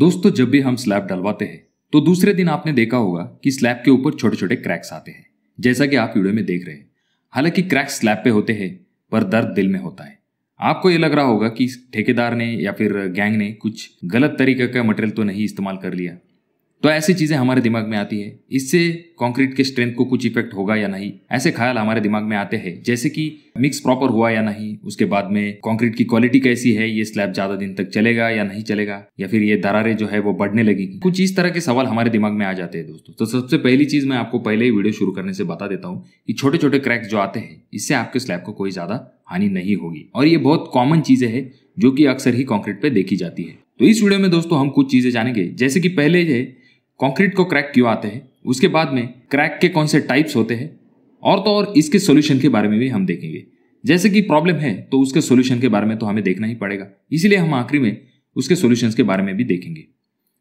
दोस्तों जब भी हम स्लैब डलवाते हैं तो दूसरे दिन आपने देखा होगा कि स्लैब के ऊपर छोटे छोटे क्रैक्स आते हैं जैसा कि आप वीडियो में देख रहे हैं हालांकि क्रैक्स स्लैब पे होते हैं पर दर्द दिल में होता है आपको ये लग रहा होगा कि ठेकेदार ने या फिर गैंग ने कुछ गलत तरीके का मटेरियल तो नहीं इस्तेमाल कर लिया तो ऐसी चीज़ें हमारे दिमाग में आती है इससे कंक्रीट के स्ट्रेंथ को कुछ इफेक्ट होगा या नहीं ऐसे ख्याल हमारे दिमाग में आते हैं जैसे कि मिक्स प्रॉपर हुआ या नहीं उसके बाद में कंक्रीट की क्वालिटी कैसी है ये स्लैब ज़्यादा दिन तक चलेगा या नहीं चलेगा या फिर ये दरारें जो है वो बढ़ने लगेगी कुछ इस तरह के सवाल हमारे दिमाग में आ जाते हैं दोस्तों तो सबसे पहली चीज़ मैं आपको पहले ही वीडियो शुरू करने से बता देता हूँ कि छोटे छोटे क्रैक्स जो आते हैं इससे आपके स्लैब को कोई ज़्यादा हानि नहीं होगी और ये बहुत कॉमन चीज़ें हैं जो कि अक्सर ही कॉन्क्रीट पे देखी जाती है तो इस वीडियो में दोस्तों हम कुछ चीज़ें जानेंगे जैसे कि पहले है कॉन्क्रीट को क्रैक क्यों आते हैं उसके बाद में क्रैक के कौन से टाइप्स होते हैं और तो और इसके सोल्यूशन के बारे में भी हम देखेंगे जैसे कि प्रॉब्लम है तो उसके सोल्यूशन के बारे में तो हमें देखना ही पड़ेगा इसीलिए हम आखिरी में उसके सोल्यूशन के बारे में भी देखेंगे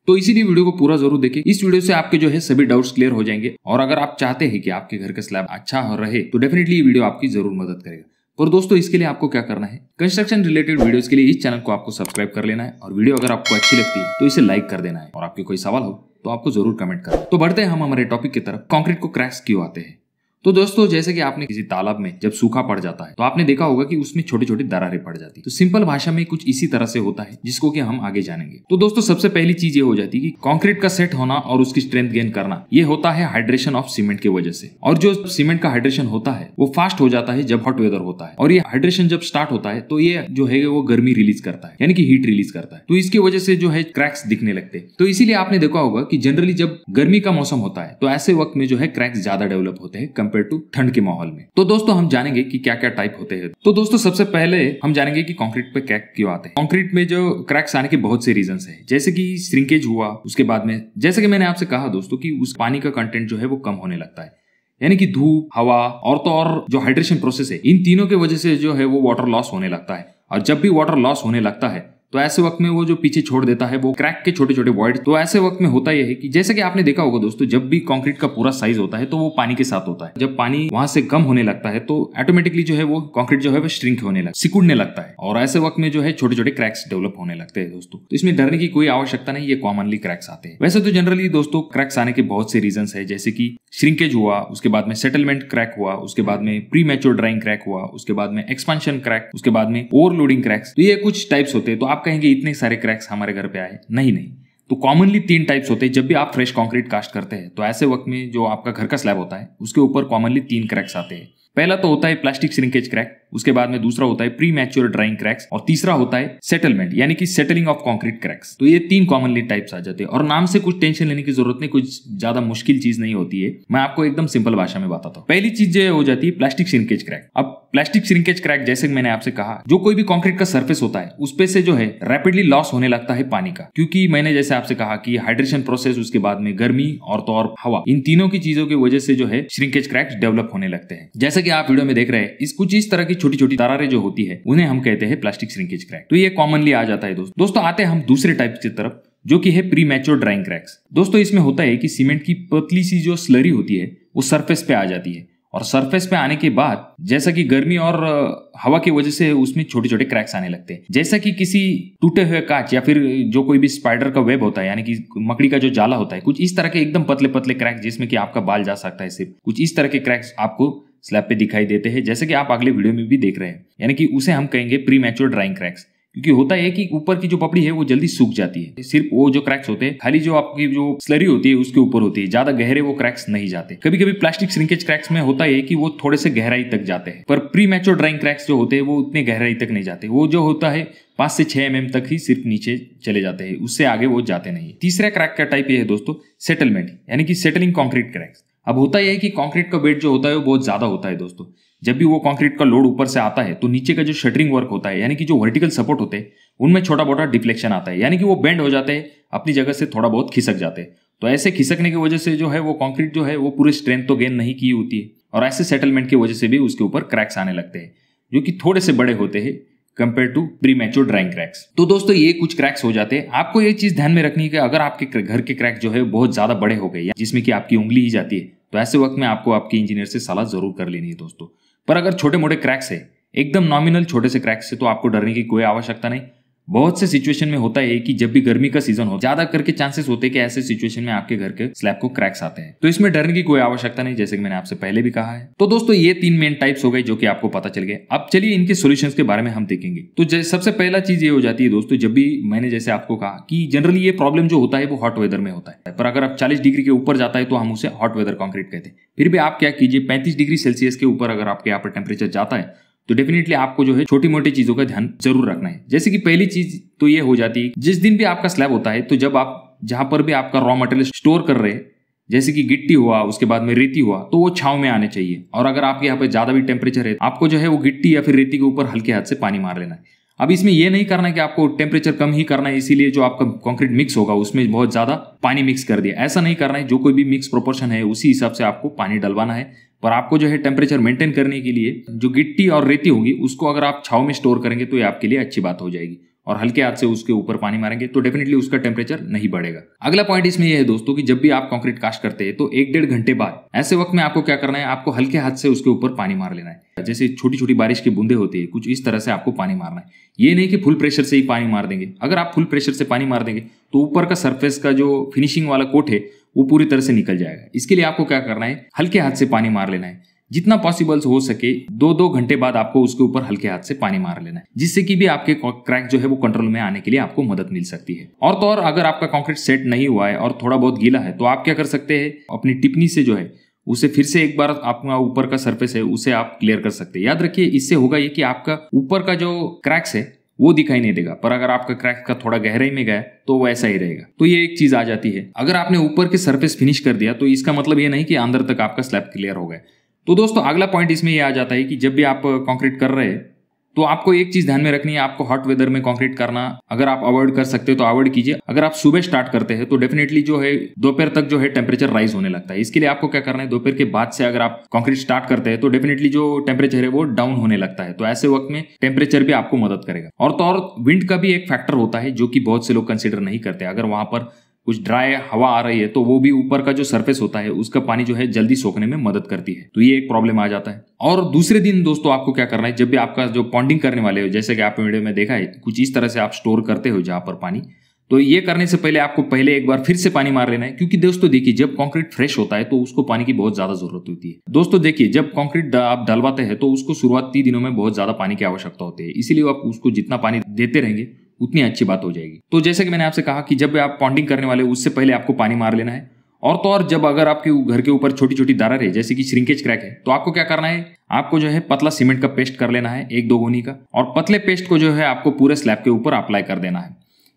तो इसीलिए वीडियो को पूरा जरूर देखें इस वीडियो से आपके जो है सभी डाउट्स क्लियर हो जाएंगे और अगर आप चाहते हैं कि आपके घर का स्लैब अच्छा हो रहे तो डेफिनेटली ये वीडियो आपकी जरूर मदद करेगा और दोस्तों इसके लिए आपको क्या करना है कंस्ट्रक्शन रिलेटेड वीडियोस के लिए इस चैनल को आपको सब्सक्राइब कर लेना है और वीडियो अगर आपको अच्छी लगती है तो इसे लाइक कर देना है और आपके कोई सवाल हो तो आपको जरूर कमेंट करना तो बढ़ते हैं हम हमारे टॉपिक की तरफ कॉन्क्रीट को क्रैक्स क्यों आते हैं तो दोस्तों जैसे कि आपने किसी तालाब में जब सूखा पड़ जाता है तो आपने देखा होगा कि उसमें छोटी छोटी दरारें पड़ जाती है तो सिंपल भाषा में कुछ इसी तरह से होता है जिसको कि हम आगे जानेंगे तो दोस्तों सबसे पहली चीज ये हो जाती है कि कंक्रीट का सेट होना और उसकी स्ट्रेंथ गेन करना ये होता है हाइड्रेशन ऑफ सीमेंट की वजह से और जो सीमेंट का हाइड्रेशन होता है वो फास्ट हो जाता है जब हॉट वेदर होता है और ये हाइड्रेशन जब स्टार्ट होता है तो ये जो है वो गर्मी रिलीज करता है यानी कि हीट रिलीज करता है तो इसकी वजह से जो है क्रैक्स दिखने लगते हैं तो इसीलिए आपने देखा होगा कि जनरली जब गर्मी का मौसम होता है तो ऐसे वक्त में जो है क्रैक्स ज्यादा डेवलप होते हैं कंपेयर टू ठंड के माहौल में तो दोस्तों हम जानेंगे कि क्या क्या टाइप होते हैं तो दोस्तों सबसे पहले हम जानेंगे कि कंक्रीट पे क्रैक क्यों आते हैं कंक्रीट में जो क्रैक्स आने के बहुत से रीजन है जैसे कि श्रिंकेज हुआ उसके बाद में जैसे कि मैंने आपसे कहा दोस्तों की उस पानी का कंटेंट जो है वो कम होने लगता है यानी कि धूप हवा और तो और जो हाइड्रेशन प्रोसेस है इन तीनों के वजह से जो है वो वाटर लॉस होने लगता है और जब भी वाटर लॉस होने लगता है तो ऐसे वक्त में वो जो पीछे छोड़ देता है वो क्रैक के छोटे छोटे वॉइड तो ऐसे वक्त में होता यह है कि जैसे कि आपने देखा होगा दोस्तों जब भी कंक्रीट का पूरा साइज होता है तो वो पानी के साथ होता है जब पानी वहां से कम होने लगता है तो ऑटोमेटिकली जो है वो कॉन्क्रीट जो है वो श्रिंक होने लगता है सिकुड़ने लगता है और ऐसे वक्त में जो है छोटे छोटे क्रैक्स डेवलप होने लगते हैं दोस्तों तो इसमें डरने की कोई आवश्यकता नहीं ये कॉमनली क्रैक्स आते हैं वैसे तो जनरली दोस्तों क्रैक्स आने के बहुत से रीजन है जैसे कि श्रिंकेज हुआ उसके बाद में सेटलमेंट क्रैक हुआ उसके बाद में प्री मेच्योर ड्राइंग क्रैक हुआ उसके बाद में एक्सपांशन क्रैक उसके बाद में ओवरलोडिंग क्रैक्स तो ये कुछ टाइप्स होते हैं तो आप आप कहेंगे इतने सारे क्रैक्स हमारे घर पे आए नहीं नहीं तो कॉमनली तीन टाइप्स होते हैं जब भी आप फ्रेश कॉन्क्रीट कास्ट करते हैं तो ऐसे वक्त में जो आपका घर का स्लैब होता है उसके ऊपर कॉमनली तीन क्रैक्स आते हैं पहला तो होता है प्लास्टिक श्रिंकेज क्रैक उसके बाद में दूसरा होता है प्री मैच्योर ड्राइंग क्रैक्स और तीसरा होता है सेटलमेंट यानी कि सेटलिंग ऑफ कंक्रीट क्रैक्स तो ये तीन कॉमनली टाइप्स आ जाते हैं और नाम से कुछ टेंशन लेने की जरूरत नहीं कुछ ज्यादा मुश्किल चीज नहीं होती है मैं आपको एकदम सिंपल भाषा में बताता हूँ पहली चीज जो हो जाती है प्लास्टिक श्रिंकेज क्रैक अब प्लास्टिक श्रिंकेज क्रैक जैसे मैंने आपसे कहा जो कोई भी कॉन्क्रीट का सर्फेस होता है उस से जो है रैपिडली लॉस होने लगता है पानी का क्योंकि मैंने जैसे आपसे कहा कि हाइड्रेशन प्रोसेस उसके बाद में गर्मी और तो और हवा इन तीनों की चीजों की वजह से जो है श्रिंकेज क्रैक्स डेवलप होने लगते हैं जैसे कि आप वीडियो में देख रहे हैं इस कुछ इस तरह की छोटी छोटी दरारें जो होती है उन्हें हम कहते हैं प्लास्टिक श्रिंकेज क्रैक तो ये कॉमनली आ जाता है दोस्तों दोस्तों आते हैं हम दूसरे टाइप की तरफ जो कि है प्री मैच्योर ड्राइंग क्रैक्स दोस्तों इसमें होता है कि सीमेंट की पतली सी जो स्लरी होती है वो सरफेस पे आ जाती है और सरफेस पे आने के बाद जैसा कि गर्मी और हवा की वजह से उसमें छोटे छोटे क्रैक्स आने लगते हैं जैसा कि किसी टूटे हुए कांच या फिर जो कोई भी स्पाइडर का वेब होता है यानी कि मकड़ी का जो जाला होता है कुछ इस तरह के एकदम पतले पतले क्रैक जिसमें कि आपका बाल जा सकता है सिर्फ कुछ इस तरह के क्रैक्स आपको स्लैब पे दिखाई देते हैं जैसे कि आप अगले वीडियो में भी देख रहे हैं यानी कि उसे हम कहेंगे प्री मैच्योर ड्राइंग क्रैक्स क्योंकि होता है कि ऊपर की जो पपड़ी है वो जल्दी सूख जाती है सिर्फ वो जो क्रैक्स होते हैं खाली जो आपकी जो स्लरी होती है उसके ऊपर होती है ज्यादा गहरे वो क्रैक्स नहीं जाते कभी कभी प्लास्टिक श्रिंकेज क्रैक्स में होता है कि वो थोड़े से गहराई तक जाते हैं पर प्री मैचोर ड्राइंग क्रैक्स जो होते हैं वो उतने गहराई तक नहीं जाते वो जो होता है पांच से छह एम mm तक ही सिर्फ नीचे चले जाते हैं उससे आगे वो जाते नहीं तीसरा क्रैक का टाइप ये है दोस्तों सेटलमेंट यानी कि सेटलिंग कॉन्क्रीट क्रैक्स अब होता यह है कि कॉन्क्रीट का वेट जो होता है वो बहुत ज्यादा होता है दोस्तों जब भी वो कॉन्क्रीट का लोड ऊपर से आता है तो नीचे का जो शटरिंग वर्क होता है यानी कि जो वर्टिकल सपोर्ट होते हैं उनमें छोटा मोटा डिफ्लेक्शन आता है यानी कि वो बेंड हो जाते हैं अपनी जगह से थोड़ा बहुत खिसक जाते हैं तो ऐसे खिसकने की वजह से जो है वो कॉन्क्रीट जो है वो पूरी स्ट्रेंथ तो गेन नहीं की होती है और ऐसे सेटलमेंट की वजह से भी उसके ऊपर क्रैक्स आने लगते हैं जो कि थोड़े से बड़े होते हैं compare to premature drying cracks तो दोस्तों ये कुछ क्रैक्स हो जाते हैं आपको ये चीज ध्यान में रखनी है कि अगर आपके घर के क्रैक जो है बहुत ज्यादा बड़े हो गए जिसमें कि आपकी उंगली ही जाती है तो ऐसे वक्त में आपको आपके इंजीनियर से सलाह जरूर कर लेनी है दोस्तों पर अगर छोटे मोटे क्रैक्स है एकदम नॉमिनल छोटे से क्रैक्स से तो आपको डरने की कोई आवश्यकता नहीं बहुत से सिचुएशन में होता है कि जब भी गर्मी का सीजन हो ज्यादा करके चांसेस होते हैं कि ऐसे सिचुएशन में आपके घर के स्लैब को क्रैक्स आते हैं तो इसमें डरने की कोई आवश्यकता नहीं जैसे कि मैंने आपसे पहले भी कहा है तो दोस्तों ये तीन मेन टाइप्स हो गए जो कि आपको पता चल गए अब चलिए इनके सोल्यूशन के बारे में हम देखेंगे तो सबसे पहला चीज ये हो जाती है दोस्तों जब भी मैंने जैसे आपको कहा कि जनरली ये प्रॉब्लम जो होता है वो हॉट वेदर में होता है पर अगर आप चालीस डिग्री के ऊपर जाता है तो हम उसे हॉट वेदर कॉन्क्रीट कहते हैं फिर भी आप क्या कीजिए पैंतीस डिग्री सेल्सियस के ऊपर अगर आपके यहाँ पर टेम्परेचर जाता है तो डेफिनेटली आपको जो है छोटी मोटी चीजों का ध्यान जरूर रखना है जैसे कि पहली चीज तो ये हो जाती है जिस दिन भी आपका स्लैब होता है तो जब आप जहां पर भी आपका रॉ मटेरियल स्टोर कर रहे हैं जैसे कि गिट्टी हुआ उसके बाद में रेती हुआ तो वो छाव में आने चाहिए और अगर आपके यहाँ पे ज्यादा भी टेम्परेचर है आपको जो है वो गिट्टी या फिर रेती के ऊपर हल्के हाथ से पानी मार लेना है अब इसमें यह नहीं करना है कि आपको टेम्परेचर कम ही करना है इसीलिए जो आपका कंक्रीट मिक्स होगा उसमें बहुत ज्यादा पानी मिक्स कर दिया ऐसा नहीं करना है जो कोई भी मिक्स प्रोपोर्शन है उसी हिसाब से आपको पानी डलवाना है पर आपको जो है टेम्परेचर मेंटेन करने के लिए जो गिट्टी और रेती होगी उसको अगर आप छाव में स्टोर करेंगे तो ये आपके लिए अच्छी बात हो जाएगी और हल्के हाथ से उसके ऊपर पानी मारेंगे तो डेफिनेटली उसका टेम्परेचर नहीं बढ़ेगा अगला पॉइंट इसमें यह है दोस्तों कि जब भी आप कंक्रीट कास्ट करते हैं तो एक डेढ़ घंटे बाद ऐसे वक्त में आपको क्या करना है आपको हल्के हाथ से उसके ऊपर पानी मार लेना है जैसे छोटी छोटी बारिश की बूंदे होती है कुछ इस तरह से आपको पानी मारना है ये नहीं कि फुल प्रेशर से ही पानी मार देंगे अगर आप फुल प्रेशर से पानी मार देंगे तो ऊपर का सर्फेस का जो फिनिशिंग वाला कोट है वो पूरी तरह से निकल जाएगा इसके लिए आपको क्या करना है हल्के हाथ से पानी मार लेना है जितना पॉसिबल हो सके दो दो घंटे बाद आपको उसके ऊपर हल्के हाथ से पानी मार लेना है जिससे कि भी आपके क्रैक जो है वो कंट्रोल में आने के लिए आपको मदद मिल सकती है और तो और अगर आपका कंक्रीट सेट नहीं हुआ है और थोड़ा बहुत गीला है तो आप क्या कर सकते हैं अपनी टिप्पणी से जो है उसे फिर से एक बार आपका ऊपर का सरफेस है उसे आप क्लियर कर सकते हैं याद रखिए इससे होगा ये कि आपका ऊपर का जो क्रैक्स है वो दिखाई नहीं देगा पर अगर आपका क्रैक का थोड़ा गहराई में गया तो वो ऐसा ही रहेगा तो ये एक चीज आ जाती है अगर आपने ऊपर के सर्फेस फिनिश कर दिया तो इसका मतलब ये नहीं कि अंदर तक आपका स्लैब क्लियर हो गया तो दोस्तों अगला पॉइंट इसमें यह आ जाता है कि जब भी आप कंक्रीट कर रहे हैं तो आपको एक चीज ध्यान में रखनी है आपको हॉट वेदर में कंक्रीट करना अगर आप अवॉइड कर सकते हो तो अवॉइड कीजिए अगर आप सुबह स्टार्ट करते हैं तो डेफिनेटली जो है दोपहर तक जो है टेम्परेचर राइज होने लगता है इसके लिए आपको क्या करना है दोपहर के बाद से अगर आप कंक्रीट स्टार्ट करते हैं तो डेफिनेटली जो टेम्परेचर है वो डाउन होने लगता है तो ऐसे वक्त में टेम्परेचर भी आपको मदद करेगा और तो और विंड का भी एक फैक्टर होता है जो कि बहुत से लोग कंसिडर नहीं करते अगर वहां पर कुछ ड्राई हवा आ रही है तो वो भी ऊपर का जो सरफेस होता है उसका पानी जो है जल्दी सोखने में मदद करती है तो ये एक प्रॉब्लम आ जाता है और दूसरे दिन दोस्तों आपको क्या करना है जब भी आपका जो पॉन्डिंग करने वाले हो जैसे कि आपने वीडियो में देखा है कुछ इस तरह से आप स्टोर करते हो जहाँ पर पानी तो ये करने से पहले आपको पहले एक बार फिर से पानी मार लेना है क्योंकि दोस्तों देखिए जब कंक्रीट फ्रेश होता है तो उसको पानी की बहुत ज्यादा जरूरत होती है दोस्तों देखिए जब कंक्रीट आप डलवाते हैं तो उसको शुरुआती दिनों में बहुत ज्यादा पानी की आवश्यकता होती है इसीलिए आप उसको जितना पानी देते रहेंगे उतनी अच्छी बात हो जाएगी तो जैसे कि मैंने आपसे कहा कि जब आप पॉन्डिंग करने वाले उससे पहले आपको पानी मार लेना है और तो और जब अगर आपके घर के ऊपर छोटी छोटी दारा है जैसे कि श्रिंकेज क्रैक है तो आपको क्या करना है आपको जो है पतला सीमेंट का पेस्ट कर लेना है एक दो गोनी का और पतले पेस्ट को जो है आपको पूरे स्लैब के ऊपर अप्लाई कर देना है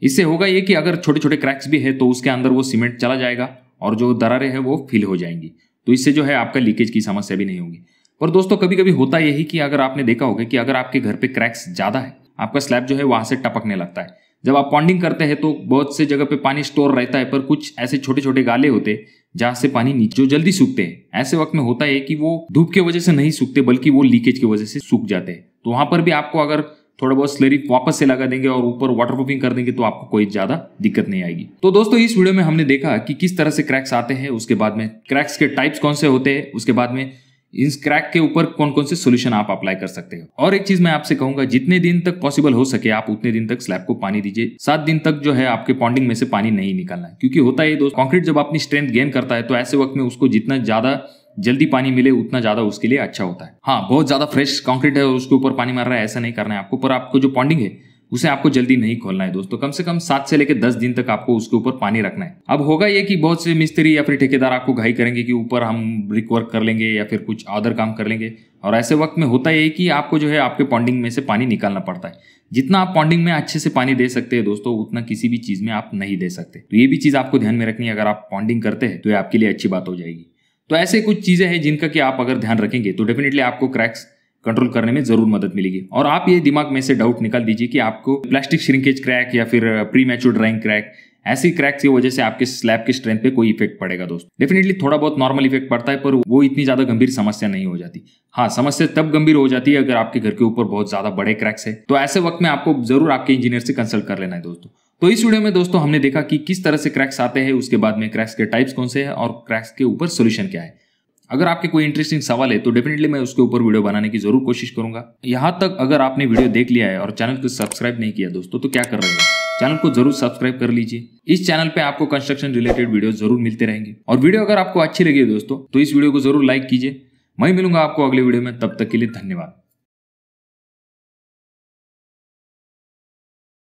इससे होगा ये कि अगर छोटे छोटे क्रैक्स भी है तो उसके अंदर वो सीमेंट चला जाएगा और जो दरारें हैं वो फिल हो जाएंगी तो इससे जो है आपका लीकेज की समस्या भी नहीं होगी पर दोस्तों कभी कभी होता यही कि अगर आपने देखा होगा कि अगर आपके घर पे क्रैक्स ज़्यादा है आपका स्लैब जो है वहां से टपकने लगता है जब आप पॉन्डिंग करते हैं तो बहुत से जगह पे पानी स्टोर रहता है पर कुछ ऐसे छोटे छोटे गाले होते हैं जहाँ से पानी नीचे जो जल्दी सूखते हैं ऐसे वक्त में होता है कि वो धूप के वजह से नहीं सूखते बल्कि वो लीकेज की वजह से सूख जाते हैं तो वहां पर भी आपको अगर थोड़ा बहुत स्लरी वापस से लगा देंगे और ऊपर वाटर प्रूफिंग कर देंगे तो आपको कोई ज्यादा दिक्कत नहीं आएगी तो दोस्तों इस वीडियो में हमने देखा कि किस तरह से क्रैक्स आते हैं उसके बाद में क्रैक्स के टाइप्स कौन से होते हैं उसके बाद में इस क्रैक के ऊपर कौन कौन से सोल्यूशन आप अप्लाई कर सकते हो और एक चीज मैं आपसे कहूंगा जितने दिन तक पॉसिबल हो सके आप उतने दिन तक स्लैब को पानी दीजिए सात दिन तक जो है आपके पॉन्डिंग में से पानी नहीं निकालना है क्योंकि होता है दोस्त कॉन्क्रीट जब अपनी स्ट्रेंथ गेन करता है तो ऐसे वक्त में उसको जितना ज्यादा जल्दी पानी मिले उतना ज्यादा उसके लिए अच्छा होता है हाँ बहुत ज्यादा फ्रेश कॉन्क्रीट है उसके ऊपर पानी मार रहा है ऐसा नहीं करना है आपको पर आपको जो पॉन्डिंग है उसे आपको जल्दी नहीं खोलना है दोस्तों तो कम से कम सात से लेकर दस दिन तक आपको उसके ऊपर पानी रखना है अब होगा ये कि बहुत से मिस्त्री या फिर ठेकेदार आपको घाई करेंगे कि ऊपर हम ब्रिक वर्क कर लेंगे या फिर कुछ अदर काम कर लेंगे और ऐसे वक्त में होता है कि आपको जो है आपके पॉन्डिंग में से पानी निकालना पड़ता है जितना आप पॉन्डिंग में अच्छे से पानी दे सकते हैं दोस्तों उतना किसी भी चीज में आप नहीं दे सकते तो ये भी चीज आपको ध्यान में रखनी है अगर आप पॉन्डिंग करते हैं तो ये आपके लिए अच्छी बात हो जाएगी तो ऐसे कुछ चीजें हैं जिनका कि आप अगर ध्यान रखेंगे तो डेफिनेटली आपको क्रैक्स कंट्रोल करने में जरूर मदद मिलेगी और आप ये दिमाग में से डाउट निकाल दीजिए कि आपको प्लास्टिक श्रिंकेज क्रैक या फिर प्री मैच्योर ड्राइंग क्रैक ऐसी क्रैक्स की वजह से आपके स्लैब की स्ट्रेंथ पे कोई इफेक्ट पड़ेगा दोस्त डेफिनेटली थोड़ा बहुत नॉर्मल इफेक्ट पड़ता है पर वो इतनी ज्यादा गंभीर समस्या नहीं हो जाती हाँ समस्या तब गंभीर हो जाती है अगर आपके घर के ऊपर बहुत ज्यादा बड़े क्रैक्स है तो ऐसे वक्त में आपको जरूर आपके इंजीनियर से कंसल्ट कर लेना है दोस्तों तो इस वीडियो में दोस्तों हमने देखा कि किस तरह से क्रैक्स आते हैं उसके बाद में क्रैक्स के टाइप्स कौन से हैं और क्रैक्स के ऊपर सोल्यूशन क्या है अगर आपके कोई इंटरेस्टिंग सवाल है तो डेफिनेटली मैं उसके ऊपर वीडियो बनाने की जरूर कोशिश करूंगा यहाँ तक अगर आपने वीडियो देख लिया है और चैनल को सब्सक्राइब नहीं किया दोस्तों तो क्या कर रहे हैं चैनल को जरूर सब्सक्राइब कर लीजिए इस चैनल पे आपको कंस्ट्रक्शन रिलेटेड वीडियो जरूर मिलते रहेंगे और वीडियो अगर आपको अच्छी लगी है दोस्तों तो इस वीडियो को जरूर लाइक कीजिए मैं मिलूंगा आपको अगले वीडियो में तब तक के लिए धन्यवाद